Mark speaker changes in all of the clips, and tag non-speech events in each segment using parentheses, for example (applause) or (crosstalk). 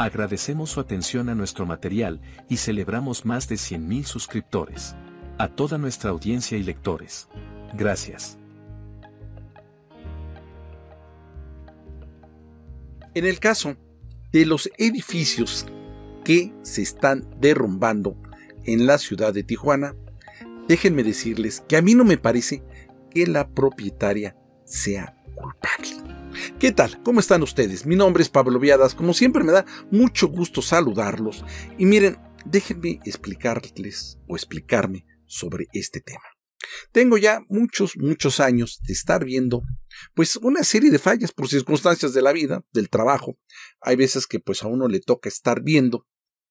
Speaker 1: Agradecemos su atención a nuestro material y celebramos más de 100.000 suscriptores. A toda nuestra audiencia y lectores. Gracias. En el caso de los edificios que se están derrumbando en la ciudad de Tijuana, déjenme decirles que a mí no me parece que la propietaria sea culpable. ¿Qué tal? ¿Cómo están ustedes? Mi nombre es Pablo Viadas. Como siempre me da mucho gusto saludarlos. Y miren, déjenme explicarles o explicarme sobre este tema. Tengo ya muchos, muchos años de estar viendo pues una serie de fallas por circunstancias de la vida, del trabajo. Hay veces que pues a uno le toca estar viendo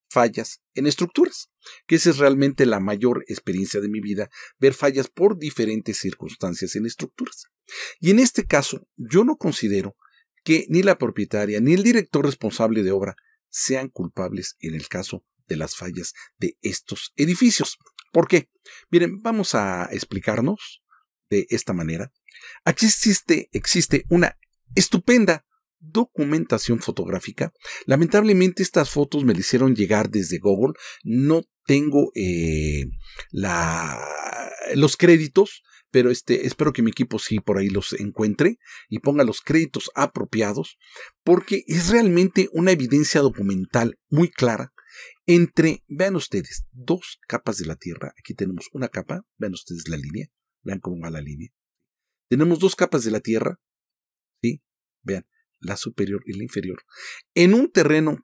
Speaker 1: fallas en estructuras, que esa es realmente la mayor experiencia de mi vida, ver fallas por diferentes circunstancias en estructuras. Y en este caso, yo no considero que ni la propietaria ni el director responsable de obra sean culpables en el caso de las fallas de estos edificios. ¿Por qué? Miren, vamos a explicarnos de esta manera. Aquí existe, existe una estupenda documentación fotográfica. Lamentablemente estas fotos me las hicieron llegar desde Google. No tengo eh, la, los créditos pero este, espero que mi equipo sí por ahí los encuentre y ponga los créditos apropiados, porque es realmente una evidencia documental muy clara entre, vean ustedes, dos capas de la Tierra. Aquí tenemos una capa, vean ustedes la línea, vean cómo va la línea. Tenemos dos capas de la Tierra, ¿sí? Vean, la superior y la inferior, en un terreno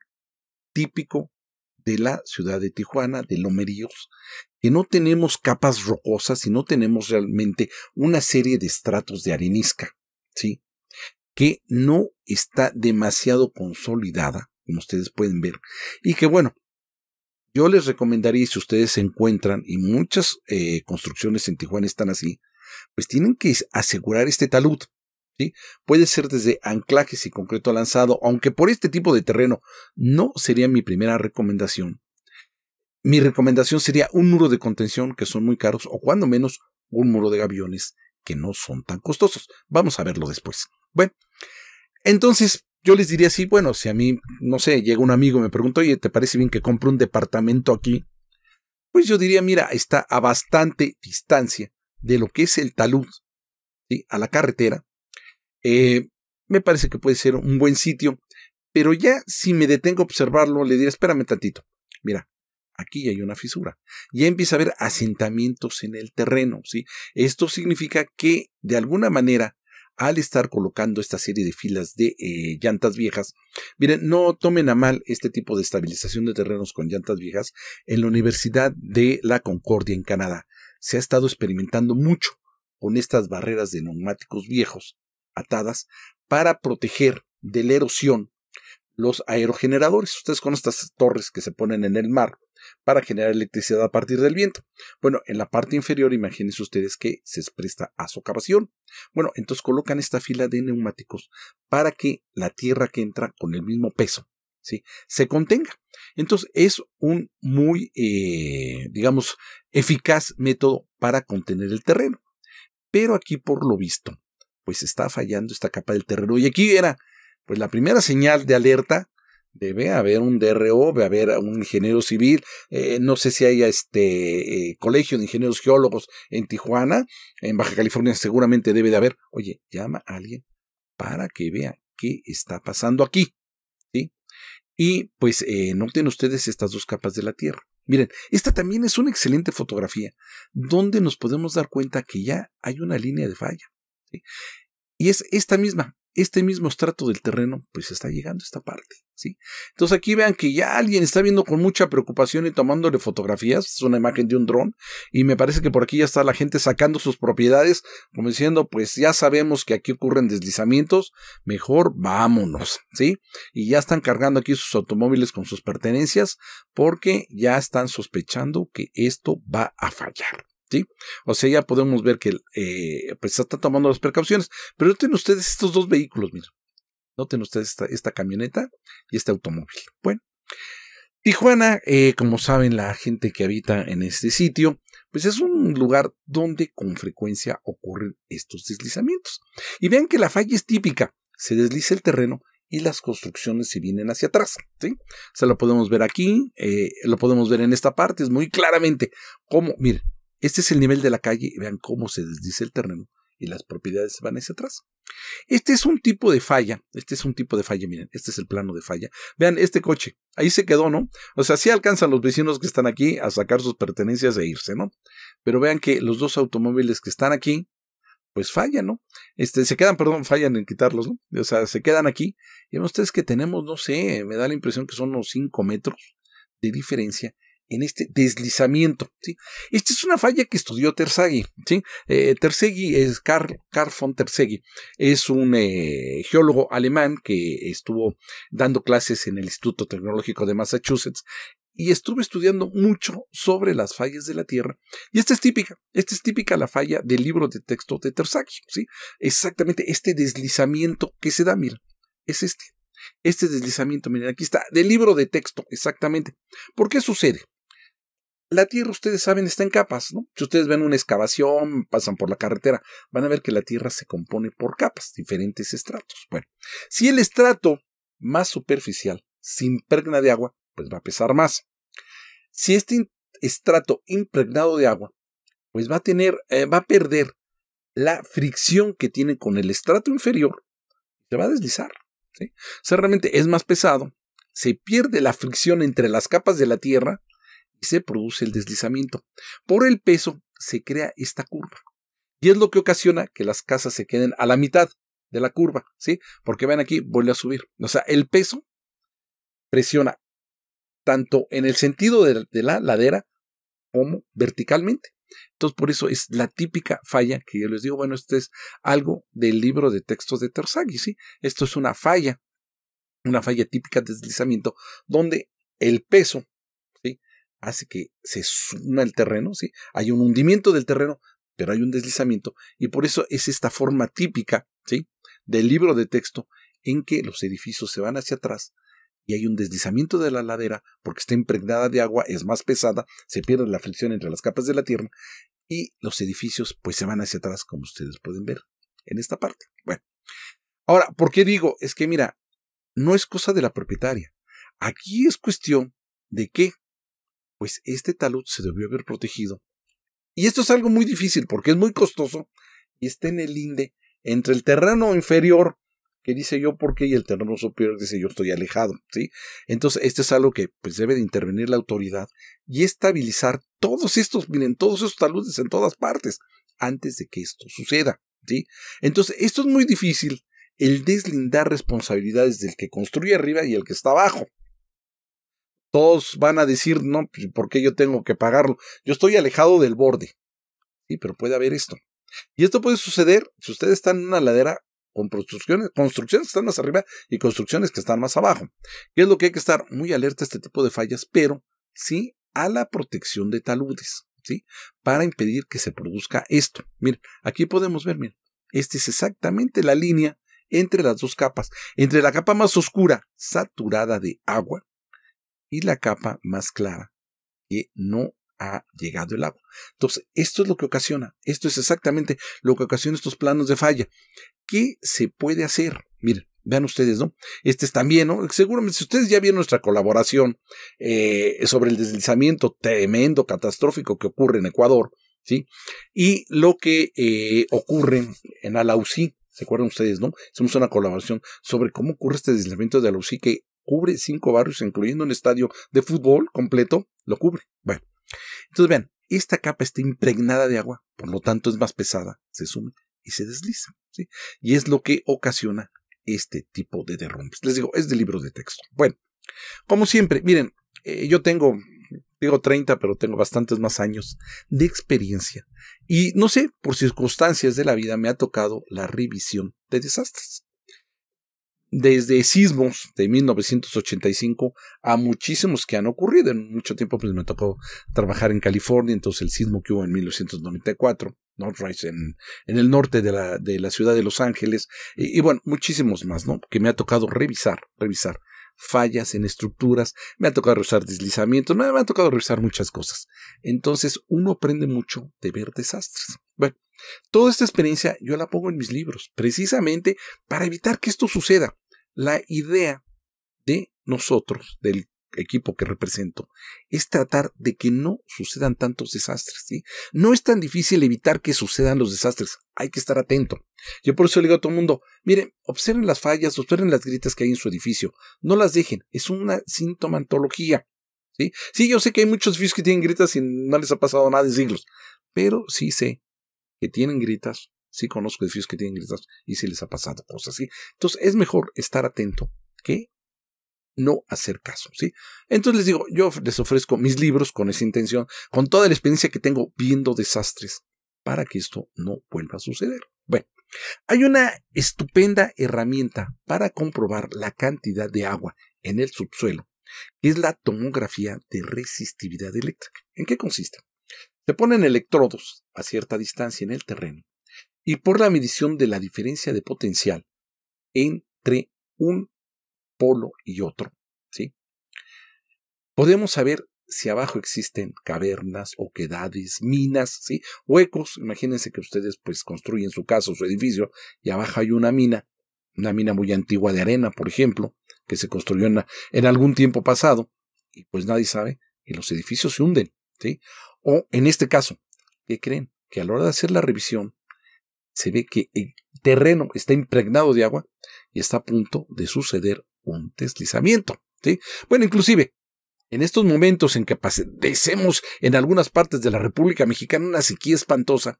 Speaker 1: típico de la ciudad de Tijuana, de Lomeríos, que no tenemos capas rocosas y no tenemos realmente una serie de estratos de arenisca, ¿sí? Que no está demasiado consolidada, como ustedes pueden ver, y que bueno, yo les recomendaría, si ustedes se encuentran, y muchas eh, construcciones en Tijuana están así, pues tienen que asegurar este talud. ¿sí? Puede ser desde anclajes y concreto lanzado, aunque por este tipo de terreno no sería mi primera recomendación. Mi recomendación sería un muro de contención que son muy caros o cuando menos un muro de gaviones que no son tan costosos. Vamos a verlo después. Bueno, entonces yo les diría así. bueno, si a mí, no sé, llega un amigo y me pregunta, oye, ¿te parece bien que compre un departamento aquí? Pues yo diría, mira, está a bastante distancia de lo que es el talud y a la carretera. Eh, me parece que puede ser un buen sitio, pero ya si me detengo a observarlo, le diría, espérame tantito. Mira, aquí hay una fisura. Ya empieza a haber asentamientos en el terreno, ¿sí? Esto significa que, de alguna manera, al estar colocando esta serie de filas de eh, llantas viejas, miren, no tomen a mal este tipo de estabilización de terrenos con llantas viejas. En la Universidad de la Concordia, en Canadá, se ha estado experimentando mucho con estas barreras de neumáticos viejos atadas para proteger de la erosión los aerogeneradores. Ustedes con estas torres que se ponen en el mar para generar electricidad a partir del viento. Bueno, en la parte inferior imagínense ustedes que se presta a socavación. Bueno, entonces colocan esta fila de neumáticos para que la tierra que entra con el mismo peso ¿sí? se contenga. Entonces es un muy, eh, digamos, eficaz método para contener el terreno. Pero aquí por lo visto, pues está fallando esta capa del terreno. Y aquí era pues la primera señal de alerta debe haber un DRO, debe haber un ingeniero civil, eh, no sé si haya este eh, colegio de ingenieros geólogos en Tijuana, en Baja California seguramente debe de haber, oye, llama a alguien para que vea qué está pasando aquí, ¿sí? Y pues eh, noten ustedes estas dos capas de la Tierra. Miren, esta también es una excelente fotografía, donde nos podemos dar cuenta que ya hay una línea de falla. Y es esta misma, este mismo estrato del terreno, pues está llegando a esta parte, ¿sí? Entonces aquí vean que ya alguien está viendo con mucha preocupación y tomándole fotografías, es una imagen de un dron, y me parece que por aquí ya está la gente sacando sus propiedades, como diciendo, pues ya sabemos que aquí ocurren deslizamientos, mejor vámonos, ¿sí? Y ya están cargando aquí sus automóviles con sus pertenencias, porque ya están sospechando que esto va a fallar. O sea, ya podemos ver que eh, pues está tomando las precauciones. Pero noten ustedes estos dos vehículos, miren. Noten ustedes esta, camioneta y este automóvil. Bueno, Tijuana, eh, como saben la gente que habita en este sitio, pues es un lugar donde con frecuencia ocurren estos deslizamientos. Y vean que la falla es típica, se desliza el terreno y las construcciones se vienen hacia atrás. O sea, lo podemos ver aquí, eh, lo podemos ver en esta parte, es muy claramente como, miren, este es el nivel de la calle, vean cómo se desdice el terreno y las propiedades van hacia atrás. Este es un tipo de falla, este es un tipo de falla, miren, este es el plano de falla. Vean este coche, ahí se quedó, ¿no? O sea, sí alcanzan los vecinos que están aquí a sacar sus pertenencias e irse, ¿no? Pero vean que los dos automóviles que están aquí, pues fallan, ¿no? Este, se quedan, perdón, fallan en quitarlos, ¿no? O sea, se quedan aquí. Y ustedes que tenemos, no sé, me da la impresión que son unos 5 metros de diferencia en este deslizamiento. ¿sí? Esta es una falla que estudió Terzaghi. ¿sí? Eh, Terzaghi es Carl, Carl, von Terzaghi. Es un eh, geólogo alemán que estuvo dando clases en el Instituto Tecnológico de Massachusetts y estuvo estudiando mucho sobre las fallas de la Tierra. Y esta es típica, esta es típica la falla del libro de texto de Terzaghi. ¿sí? Exactamente este deslizamiento que se da, mira, es este. Este deslizamiento, miren, aquí está, del libro de texto, exactamente. ¿Por qué sucede? la tierra, ustedes saben, está en capas, ¿no? Si ustedes ven una excavación, pasan por la carretera, van a ver que la tierra se compone por capas, diferentes estratos. Bueno, si el estrato más superficial se impregna de agua, pues va a pesar más. Si este estrato impregnado de agua, pues va a tener, eh, va a perder la fricción que tiene con el estrato inferior, se va a deslizar. ¿sí? O sea, realmente es más pesado, se pierde la fricción entre las capas de la Tierra se produce el deslizamiento. Por el peso se crea esta curva. Y es lo que ocasiona que las casas se queden a la mitad de la curva, ¿sí? Porque ven aquí, vuelve a subir. O sea, el peso presiona tanto en el sentido de, la ladera como verticalmente. Entonces, por eso es la típica falla que yo les digo, bueno, esto es algo del libro de textos de Terzaghi, ¿sí? Esto es una falla, una falla típica de deslizamiento, donde el peso hace que se suma el terreno, ¿sí? Hay un hundimiento del terreno, pero hay un deslizamiento, y por eso es esta forma típica, ¿sí? Del libro de texto, en que los edificios se van hacia atrás y hay un deslizamiento de la ladera porque está impregnada de agua, es más pesada, se pierde la fricción entre las capas de la tierra y los edificios pues se van hacia atrás como ustedes pueden ver en esta parte. Bueno, ahora, ¿por qué digo? Es que mira, no es cosa de la propietaria. Aquí es cuestión de que pues este talud se debió haber protegido. Y esto es algo muy difícil porque es muy costoso y está en el linde entre el terreno inferior que dice yo por qué y el terreno superior dice yo estoy alejado, ¿sí? Entonces, esto es algo que pues debe de intervenir la autoridad y estabilizar todos estos, miren, todos estos taludes en todas partes antes de que esto suceda, ¿sí? Entonces, esto es muy difícil el deslindar responsabilidades del que construye arriba y el que está abajo, todos van a decir, no, pues, ¿por qué yo tengo que pagarlo? Yo estoy alejado del borde. Sí, pero puede haber esto. Y esto puede suceder si ustedes están en una ladera con construcciones, construcciones que están más arriba y construcciones que están más abajo. Y es lo que hay que estar muy alerta a este tipo de fallas, pero sí a la protección de taludes, ¿sí? Para impedir que se produzca esto. Miren, aquí podemos ver, miren, esta es exactamente la línea entre las dos capas, entre la capa más oscura, saturada de agua, y la capa más clara que no ha llegado el agua. Entonces, esto es lo que ocasiona, esto es exactamente lo que ocasiona estos planos de falla. ¿Qué se puede hacer? Miren, vean ustedes, ¿no? Este es también, ¿no? Seguramente, si ustedes ya vieron nuestra colaboración eh, sobre el deslizamiento tremendo, catastrófico que ocurre en Ecuador, ¿sí? Y lo que eh, ocurre en Alausí, ¿se acuerdan ustedes, no? Hicimos una colaboración sobre cómo ocurre este deslizamiento de Alausí que cubre cinco barrios, incluyendo un estadio de fútbol completo, lo cubre. Bueno, entonces vean, esta capa está impregnada de agua, por lo tanto es más pesada, se sume y se desliza. Y es lo que ocasiona este tipo de derrumbes. Les digo, es de libros de texto. Bueno, como siempre, miren, eh, yo tengo, digo 30, pero tengo bastantes más años de experiencia. Y no sé, por circunstancias de la vida me ha tocado la revisión de desastres desde sismos de 1985 a muchísimos que han ocurrido. En mucho tiempo pues, me tocó trabajar en California, entonces el sismo que hubo en 1994, en, en el norte de la, ciudad de Los Ángeles, y, bueno, muchísimos más, ¿no? que me ha tocado revisar, revisar fallas en estructuras, me ha tocado revisar deslizamientos, me ha tocado revisar muchas cosas. Entonces uno aprende mucho de ver desastres. Bueno, toda esta experiencia yo la pongo en mis libros, precisamente para evitar que esto suceda. La idea de nosotros, del equipo que represento, es tratar de que no sucedan tantos desastres. No es tan difícil evitar que sucedan los desastres, hay que estar atento. Yo por eso le digo a todo el mundo, miren, observen las fallas, observen las grietas que hay en su edificio, no las dejen, es una sintomatología. ¿sí? sí, yo sé que hay muchos edificios que tienen grietas y no les ha pasado nada en siglos, pero sí sé que tienen grietas, Sí conozco edificios que tienen grietas y se les ha pasado cosas así. Entonces es mejor estar atento que no hacer caso, ¿sí? Entonces les digo, yo les ofrezco mis libros con esa intención, con toda la experiencia que tengo viendo desastres, para que esto no vuelva a suceder. Bueno, hay una estupenda herramienta para comprobar la cantidad de agua en el subsuelo, que es la tomografía de resistividad eléctrica. ¿En qué consiste? Se ponen electrodos a cierta distancia en el terreno y por la medición de la diferencia de potencial entre un polo y otro. ¿sí? Podemos saber si abajo existen cavernas, oquedades, minas, ¿sí? huecos. Imagínense que ustedes pues construyen su casa o su edificio y abajo hay una mina, una mina muy antigua de arena, por ejemplo, que se construyó en, en algún tiempo pasado y pues nadie sabe y los edificios se hunden. ¿sí? O en este caso, ¿qué creen? Que a la hora de hacer la revisión se ve que el terreno está impregnado de agua y está a punto de suceder un deslizamiento. ¿sí? Bueno, inclusive, en estos momentos en que padecemos en algunas partes de la República Mexicana una sequía espantosa,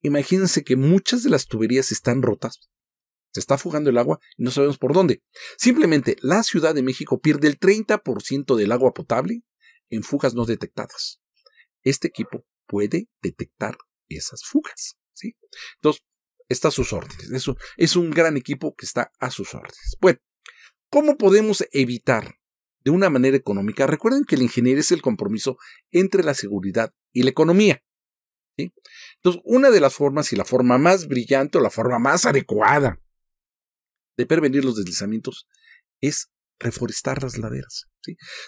Speaker 1: imagínense que muchas de las tuberías están rotas, se está fugando el agua y no sabemos por dónde. Simplemente la Ciudad de México pierde el 30% del agua potable en fugas no detectadas. Este equipo puede detectar esas fugas. ¿sí? Entonces, está a sus órdenes. Eso es un gran equipo que está a sus órdenes. Bueno, ¿cómo podemos evitar de una manera económica? Recuerden que el ingeniero es el compromiso entre la seguridad y la economía. Entonces, una de las formas y la forma más brillante o la forma más adecuada de prevenir los deslizamientos es reforestar las laderas.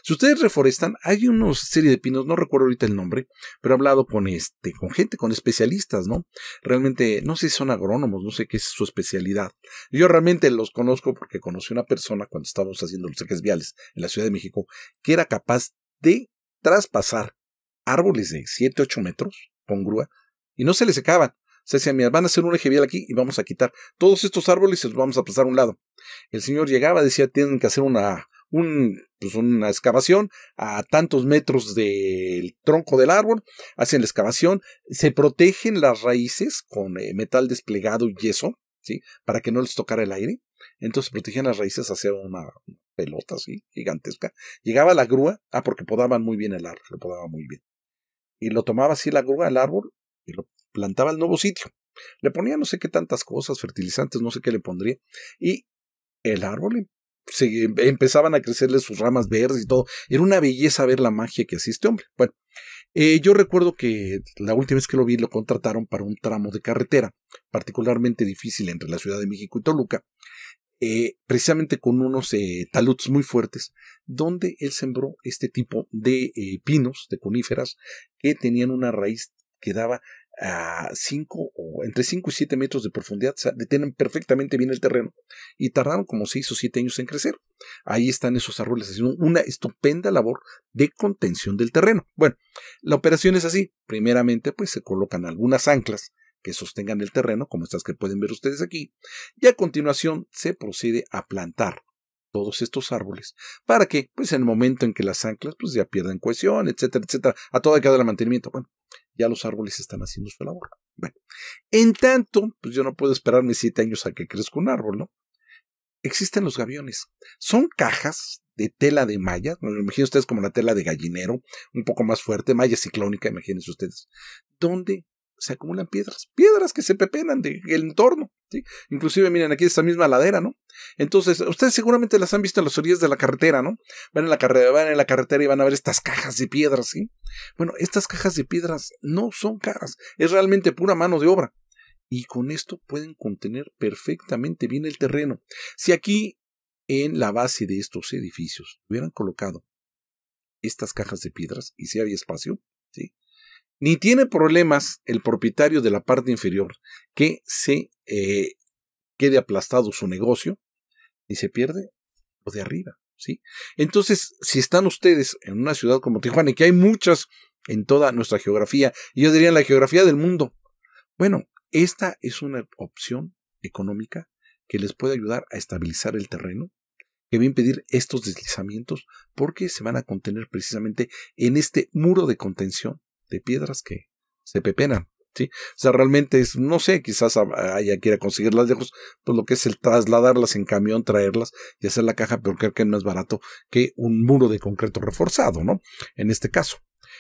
Speaker 1: Si ustedes reforestan, hay una serie de pinos, no recuerdo ahorita el nombre, pero he hablado con, este, con gente, con especialistas, ¿no? Realmente, no sé si son agrónomos, no sé qué es su especialidad. Yo realmente los conozco porque conocí una persona cuando estábamos haciendo los ejes viales en la Ciudad de México que era capaz de traspasar árboles de 7, 8 metros con grúa y no se le secaban. Se decía, mira, van a hacer un eje vial aquí y vamos a quitar todos estos árboles y los vamos a pasar a un lado. El señor llegaba, decía, tienen que hacer una, pues, una excavación a tantos metros del tronco del árbol, hacen la excavación, se protegen las raíces con eh, metal desplegado y yeso, ¿sí? Para que no les tocara el aire. Entonces protegían las raíces hacia una pelota así, gigantesca. Llegaba la grúa, ah, porque podaban muy bien el árbol, lo podaban muy bien. Y lo tomaba así la grúa, el árbol, y lo plantaba el nuevo sitio. Le ponía no sé qué tantas cosas, fertilizantes, no sé qué le pondría. Y el árbol se, em, empezaban a crecerle sus ramas verdes y todo. Era una belleza ver la magia que hacía este hombre. Bueno, eh, yo recuerdo que la última vez que lo vi lo contrataron para un tramo de carretera, particularmente difícil entre la Ciudad de México y Toluca, eh, precisamente con unos eh, taludes muy fuertes, donde él sembró este tipo de pinos, de coníferas, que tenían una raíz que daba a 5 o entre 5 y 7 metros de profundidad, detienen perfectamente bien el terreno y tardaron como 6 o 7 años en crecer. Ahí están esos árboles haciendo una estupenda labor de contención del terreno. Bueno, la operación es así. Primeramente, pues se colocan algunas anclas que sostengan el terreno, como estas que pueden ver ustedes aquí, y a continuación se procede a plantar todos estos árboles para que, pues en el momento en que las anclas, pues ya pierdan cohesión, etcétera, etcétera, a toda que el mantenimiento. Bueno, ya los árboles están haciendo su labor. Bueno, en tanto, pues yo no puedo esperarme siete años a que crezca un árbol, ¿no? Existen los gaviones. Son cajas de tela de malla, imagínense ustedes como la tela de gallinero, un poco más fuerte, malla ciclónica, imagínense ustedes, donde se acumulan piedras, piedras que se pepenan del entorno. Inclusive, miren, aquí esta misma ladera, ¿no? Entonces, ustedes seguramente las han visto en las orillas de la carretera, ¿no? Van en la, la carretera y van a ver estas cajas de piedras, ¿sí? Bueno, estas cajas de piedras no son caras, es realmente pura mano de obra. Y con esto pueden contener perfectamente bien el terreno. Si aquí, en la base de estos edificios, hubieran colocado estas cajas de piedras y si había espacio, ¿sí? ni tiene problemas el propietario de la parte inferior que se eh, quede aplastado su negocio, ni se pierde lo de arriba. ¿sí? Entonces, si están ustedes en una ciudad como Tijuana, y que hay muchas en toda nuestra geografía, y yo diría en la geografía del mundo, bueno, esta es una opción económica que les puede ayudar a estabilizar el terreno, que va a impedir estos deslizamientos, porque se van a contener precisamente en este muro de contención de piedras que se pepenan. ¿sí? O sea, realmente es, no sé, quizás haya quiera conseguirlas lejos, pues lo que es el trasladarlas en camión, traerlas y hacer la caja, pero creo que no es barato que un muro de concreto reforzado, ¿no? En este caso.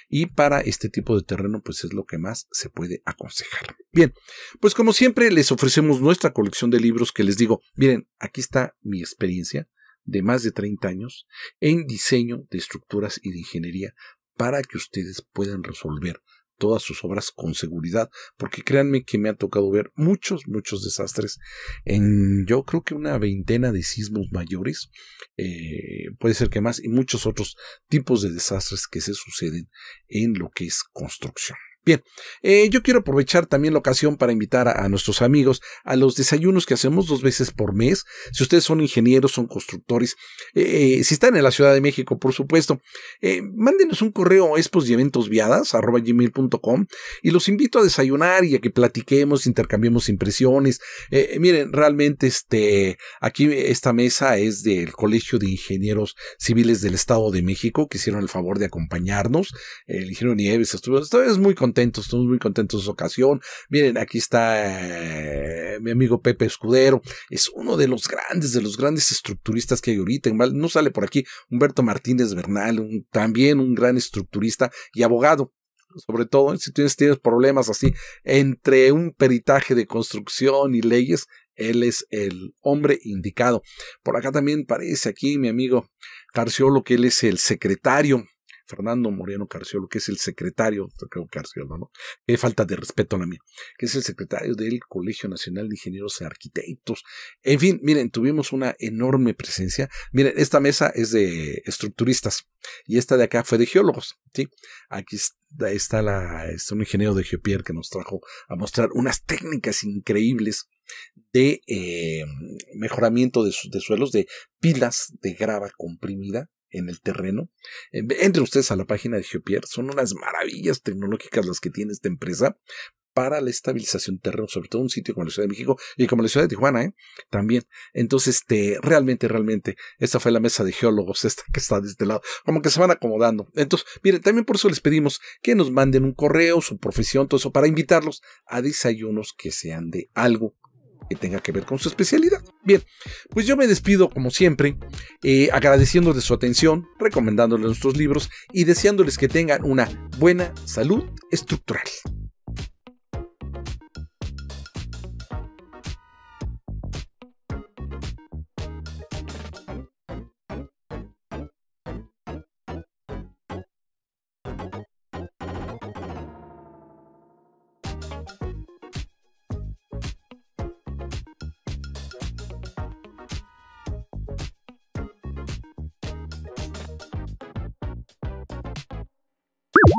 Speaker 1: Y para este tipo de terreno, pues es lo que más se puede aconsejar. Bien, pues como siempre les ofrecemos nuestra colección de libros que les digo, miren, aquí está mi experiencia, de más de 30 años en diseño de estructuras y de ingeniería para que ustedes puedan resolver todas sus obras con seguridad, porque créanme que me ha tocado ver muchos, muchos desastres en yo creo que una veintena de sismos mayores, eh, puede ser que más, y muchos otros tipos de desastres que se suceden en lo que es construcción. Bien, eh, yo quiero aprovechar también la ocasión para invitar a, nuestros amigos a los desayunos que hacemos dos veces por mes. Si ustedes son ingenieros, son constructores, eh, eh, si están en la Ciudad de México, por supuesto, mándenos un correo a y los invito a desayunar y a que platiquemos, intercambiemos impresiones. miren, realmente este, aquí esta mesa es del Colegio de Ingenieros Civiles del Estado de México que hicieron el favor de acompañarnos. El ingeniero Nieves estuvo, es muy contento estamos muy contentos de su ocasión. Miren, aquí está eh, mi amigo Pepe Escudero, es uno de los grandes, de los grandes estructuristas que hay ahorita. No sale por aquí Humberto Martínez Bernal, también un gran estructurista y abogado sobre todo si tienes, tienes problemas así entre un peritaje de construcción y leyes, él es el hombre indicado. Por acá también parece aquí mi amigo Carciolo, que él es el secretario Fernando Moreno Carciolo, que es el secretario, creo Carciolo, ¿no? Qué falta de respeto a la mía, que es el secretario del Colegio Nacional de Ingenieros y Arquitectos. En fin, miren, tuvimos una enorme presencia. Miren, esta mesa es de estructuristas y esta de acá fue de geólogos, ¿sí? Aquí está, la, este, un ingeniero de Geopier que nos trajo a mostrar unas técnicas increíbles de eh, mejoramiento de, de, suelos, de pilas de grava comprimida en el terreno. Eh, entre ustedes a la página de Geopier, son unas maravillas tecnológicas las que tiene esta empresa para la estabilización terreno, sobre todo en un sitio como la Ciudad de México y como la Ciudad de Tijuana, ¿eh? también. Entonces, este, realmente, realmente, esta fue la mesa de geólogos, (laughs) esta que está de este lado, como que se van acomodando. Entonces, miren, también por eso les pedimos que nos manden un correo, su profesión, todo eso, para invitarlos a desayunos que sean de algo que tenga que ver con su especialidad. Bien, pues yo me despido como siempre, agradeciendo eh, agradeciéndoles su atención, recomendándoles nuestros libros y deseándoles que tengan una buena salud estructural.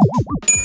Speaker 1: you